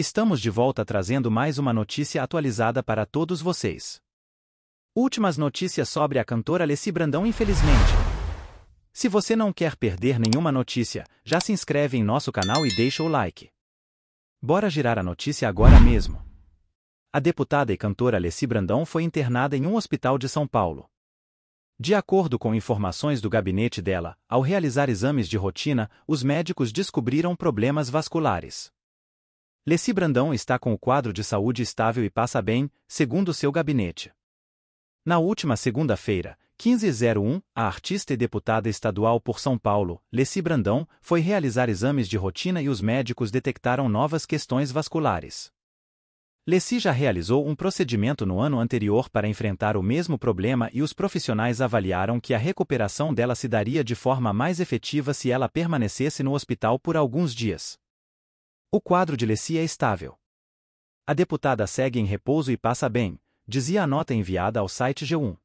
Estamos de volta trazendo mais uma notícia atualizada para todos vocês. Últimas notícias sobre a cantora Alessi Brandão, infelizmente. Se você não quer perder nenhuma notícia, já se inscreve em nosso canal e deixa o like. Bora girar a notícia agora mesmo. A deputada e cantora Alessi Brandão foi internada em um hospital de São Paulo. De acordo com informações do gabinete dela, ao realizar exames de rotina, os médicos descobriram problemas vasculares. Leci Brandão está com o quadro de saúde estável e passa bem, segundo seu gabinete. Na última segunda-feira, 1501, a artista e deputada estadual por São Paulo, Leci Brandão, foi realizar exames de rotina e os médicos detectaram novas questões vasculares. Leci já realizou um procedimento no ano anterior para enfrentar o mesmo problema e os profissionais avaliaram que a recuperação dela se daria de forma mais efetiva se ela permanecesse no hospital por alguns dias. O quadro de Lessie é estável. A deputada segue em repouso e passa bem, dizia a nota enviada ao site G1.